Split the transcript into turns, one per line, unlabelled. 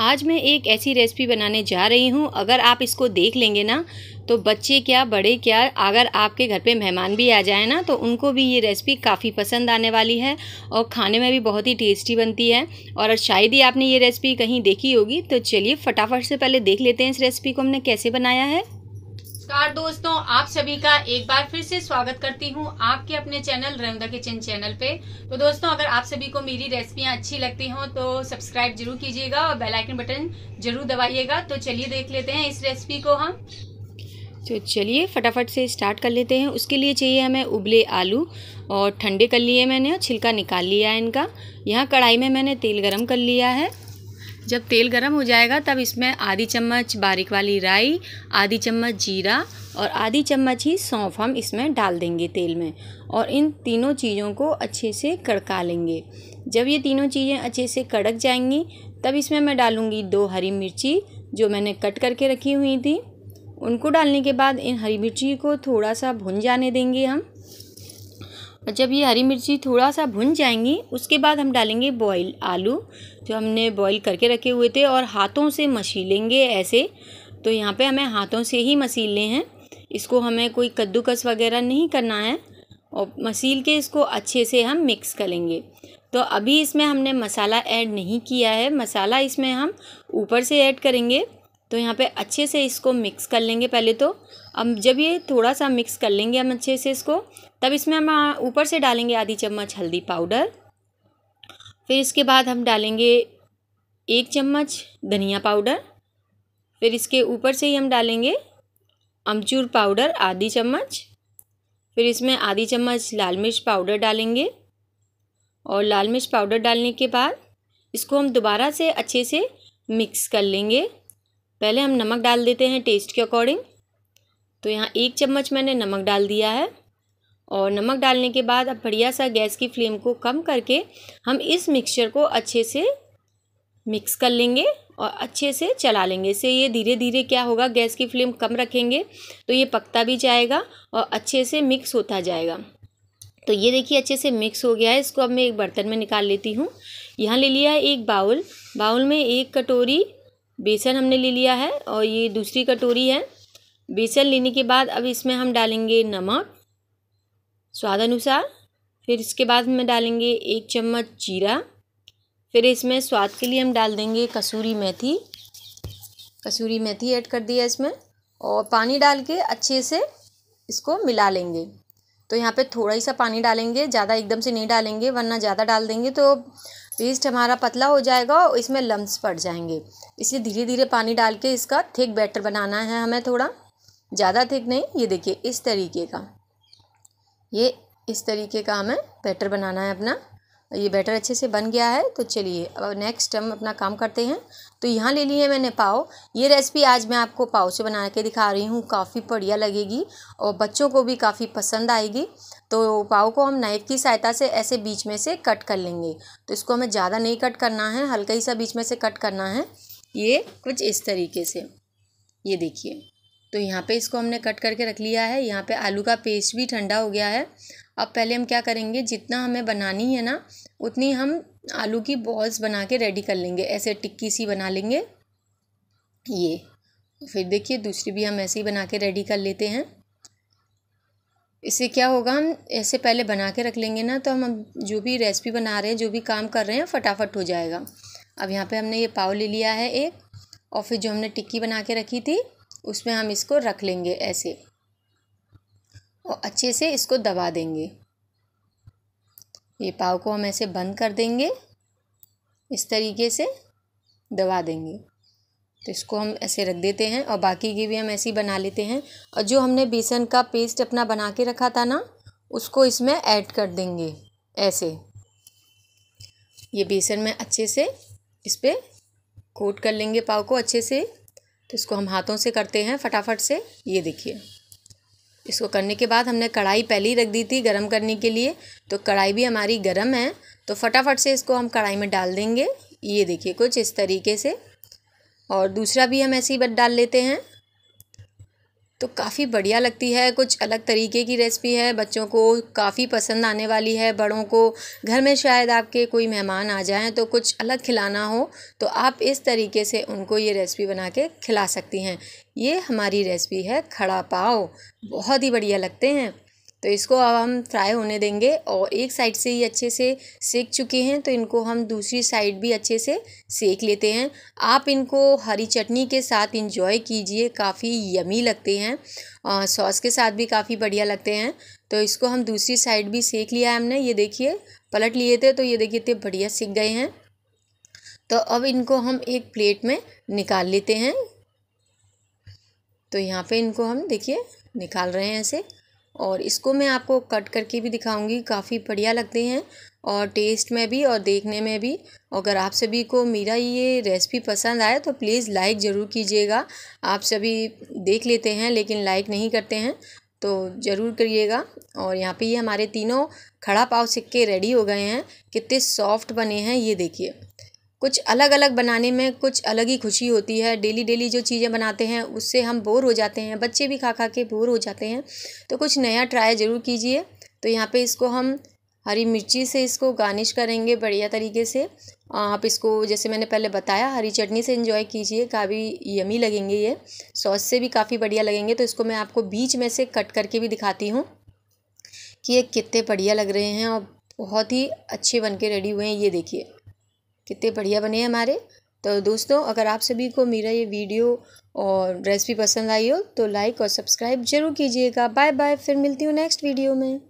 आज मैं एक ऐसी रेसिपी बनाने जा रही हूँ अगर आप इसको देख लेंगे ना तो बच्चे क्या बड़े क्या अगर आपके घर पे मेहमान भी आ जाए ना तो उनको भी ये रेसिपी काफ़ी पसंद आने वाली है और खाने में भी बहुत ही टेस्टी बनती है और शायद ही आपने ये रेसिपी कहीं देखी होगी तो चलिए फटाफट से पहले देख लेते हैं इस रेसिपी को हमने कैसे बनाया है नमस्कार दोस्तों आप सभी का एक बार फिर से स्वागत करती हूं आपके अपने चैनल रेमदा किचन चैनल पे तो दोस्तों अगर आप सभी को मेरी रेसिपियां अच्छी लगती हों तो सब्सक्राइब जरूर कीजिएगा और बेल आइकन बटन जरूर दबाइएगा तो चलिए देख लेते हैं इस रेसिपी को हम तो चलिए फटाफट से स्टार्ट कर लेते हैं उसके लिए चाहिए हमें उबले आलू और ठंडे कर लिए मैंने और छिलका निकाल लिया है इनका यहाँ कढ़ाई में मैंने तेल गर्म कर लिया है जब तेल गर्म हो जाएगा तब इसमें आधी चम्मच बारीक वाली राई आधी चम्मच जीरा और आधी चम्मच ही सौंफ हम इसमें डाल देंगे तेल में और इन तीनों चीज़ों को अच्छे से कड़का लेंगे जब ये तीनों चीज़ें अच्छे से कड़क जाएंगी तब इसमें मैं डालूँगी दो हरी मिर्ची जो मैंने कट करके रखी हुई थी उनको डालने के बाद इन हरी मिर्ची को थोड़ा सा भुन जाने देंगे हम और जब ये हरी मिर्ची थोड़ा सा भुन जाएंगी उसके बाद हम डालेंगे बॉयल आलू जो हमने बॉईल करके रखे हुए थे और हाथों से मसीलेंगे ऐसे तो यहाँ पे हमें हाथों से ही मसीलने हैं इसको हमें कोई कद्दूकस वगैरह नहीं करना है और मसील के इसको अच्छे से हम मिक्स करेंगे तो अभी इसमें हमने मसाला ऐड नहीं किया है मसाला इसमें हम ऊपर से ऐड करेंगे तो यहाँ पे अच्छे से इसको मिक्स कर लेंगे पहले तो अब जब ये थोड़ा सा मिक्स कर लेंगे हम अच्छे से इसको तब इसमें हम हाँ, ऊपर से डालेंगे आधी चम्मच हल्दी पाउडर फिर इसके बाद हम डालेंगे एक चम्मच धनिया पाउडर फिर इसके ऊपर से ही हम डालेंगे अमचूर पाउडर आधी चम्मच फिर इसमें आधी चम्मच लाल मिर्च पाउडर डालेंगे और लाल मिर्च पाउडर डालने के बाद इसको हम दोबारा से अच्छे से मिक्स कर लेंगे पहले हम नमक डाल देते हैं टेस्ट के अकॉर्डिंग तो यहाँ एक चम्मच मैंने नमक डाल दिया है और नमक डालने के बाद अब बढ़िया सा गैस की फ्लेम को कम करके हम इस मिक्सचर को अच्छे से मिक्स कर लेंगे और अच्छे से चला लेंगे इससे ये धीरे धीरे क्या होगा गैस की फ्लेम कम रखेंगे तो ये पकता भी जाएगा और अच्छे से मिक्स होता जाएगा तो ये देखिए अच्छे से मिक्स हो गया है इसको अब मैं एक बर्तन में निकाल लेती हूँ यहाँ ले लिया है एक बाउल बाउल में एक कटोरी बेसन हमने ले लिया है और ये दूसरी कटोरी है बेसन लेने के बाद अब इसमें हम डालेंगे नमक स्वाद अनुसार फिर इसके बाद में डालेंगे एक चम्मच जीरा फिर इसमें स्वाद के लिए हम डाल देंगे कसूरी मेथी कसूरी मेथी ऐड कर दिया इसमें और पानी डाल के अच्छे से इसको मिला लेंगे तो यहाँ पे थोड़ा ही सा पानी डालेंगे ज़्यादा एकदम से नहीं डालेंगे वरना ज़्यादा डाल देंगे तो पेस्ट हमारा पतला हो जाएगा और इसमें लम्स पड़ जाएंगे इसलिए धीरे धीरे पानी डाल के इसका थिक बैटर बनाना है हमें थोड़ा ज़्यादा थिक नहीं ये देखिए इस तरीके का ये इस तरीके का हमें बैटर बनाना है अपना ये बैटर अच्छे से बन गया है तो चलिए अब नेक्स्ट हम अपना काम करते हैं तो यहाँ ले लिए मैंने पाव ये रेसिपी आज मैं आपको पाव से बना के दिखा रही हूँ काफ़ी बढ़िया लगेगी और बच्चों को भी काफ़ी पसंद आएगी तो पाव को हम नाइफ़ की सहायता से ऐसे बीच में से कट कर लेंगे तो इसको हमें ज़्यादा नहीं कट करना है हल्का ही सा बीच में से कट करना है ये कुछ इस तरीके से ये देखिए तो यहाँ पे इसको हमने कट करके रख लिया है यहाँ पे आलू का पेस्ट भी ठंडा हो गया है अब पहले हम क्या करेंगे जितना हमें बनानी है ना उतनी हम आलू की बॉल्स बना के रेडी कर लेंगे ऐसे टिक्की सी बना लेंगे ये फिर देखिए दूसरी भी हम ऐसे ही बना के रेडी कर लेते हैं इससे क्या होगा हम ऐसे पहले बना के रख लेंगे ना तो हम जो भी रेसिपी बना रहे हैं जो भी काम कर रहे हैं फटाफट हो जाएगा अब यहाँ पे हमने ये पाव ले लिया है एक और फिर जो हमने टिक्की बना के रखी थी उसमें हम इसको रख लेंगे ऐसे और अच्छे से इसको दबा देंगे ये पाव को हम ऐसे बंद कर देंगे इस तरीके से दबा देंगे तो इसको हम ऐसे रख देते हैं और बाकी की भी हम ऐसे ही बना लेते हैं और जो हमने बेसन का पेस्ट अपना बना के रखा था ना उसको इसमें ऐड कर देंगे ऐसे ये बेसन में अच्छे से इस पर कोट कर लेंगे पाव को अच्छे से तो इसको हम हाथों से करते हैं फटाफट से ये देखिए इसको करने के बाद हमने कढ़ाई पहले ही रख दी थी गरम करने के लिए तो कढ़ाई भी हमारी गरम है तो फटाफट से इसको हम कढ़ाई में डाल देंगे ये देखिए कुछ इस तरीके से और दूसरा भी हम ऐसे ही बट डाल लेते हैं तो काफ़ी बढ़िया लगती है कुछ अलग तरीके की रेसिपी है बच्चों को काफ़ी पसंद आने वाली है बड़ों को घर में शायद आपके कोई मेहमान आ जाएं तो कुछ अलग खिलाना हो तो आप इस तरीके से उनको ये रेसिपी बना के खिला सकती हैं ये हमारी रेसिपी है खड़ा पाव बहुत ही बढ़िया लगते हैं तो इसको अब हम फ्राई होने देंगे और एक साइड से ही अच्छे से सेक चुके हैं तो इनको हम दूसरी साइड भी अच्छे से सेक लेते हैं आप इनको हरी चटनी के साथ इंजॉय कीजिए काफ़ी यमी लगते हैं सॉस के साथ भी काफ़ी बढ़िया लगते हैं तो इसको हम दूसरी साइड भी सेक लिया है हमने ये देखिए पलट लिए थे तो ये देखिए इतने बढ़िया सीख गए हैं तो अब इनको हम एक प्लेट में निकाल लेते हैं तो यहाँ पे इनको हम देखिए निकाल रहे हैं ऐसे और इसको मैं आपको कट करके भी दिखाऊंगी काफ़ी बढ़िया लगते हैं और टेस्ट में भी और देखने में भी अगर आप सभी को मेरा ये रेसिपी पसंद आए तो प्लीज़ लाइक ज़रूर कीजिएगा आप सभी देख लेते हैं लेकिन लाइक नहीं करते हैं तो ज़रूर करिएगा और यहाँ पे ये हमारे तीनों खड़ा पाव सिक्के रेडी हो गए हैं कितने सॉफ्ट बने हैं ये देखिए कुछ अलग अलग बनाने में कुछ अलग ही खुशी होती है डेली डेली जो चीज़ें बनाते हैं उससे हम बोर हो जाते हैं बच्चे भी खा खा के बोर हो जाते हैं तो कुछ नया ट्राई ज़रूर कीजिए तो यहाँ पे इसको हम हरी मिर्ची से इसको गार्निश करेंगे बढ़िया तरीके से आप इसको जैसे मैंने पहले बताया हरी चटनी से इन्जॉय कीजिए काफ़ी यमी लगेंगे ये सॉस से भी काफ़ी बढ़िया लगेंगे तो इसको मैं आपको बीच में से कट करके भी दिखाती हूँ कि ये कितने बढ़िया लग रहे हैं और बहुत ही अच्छे बन के रेडी हुए हैं ये देखिए कितने बढ़िया बने हमारे तो दोस्तों अगर आप सभी को मेरा ये वीडियो और रेसिपी पसंद आई हो तो लाइक और सब्सक्राइब जरूर कीजिएगा बाय बाय फिर मिलती हूँ नेक्स्ट वीडियो में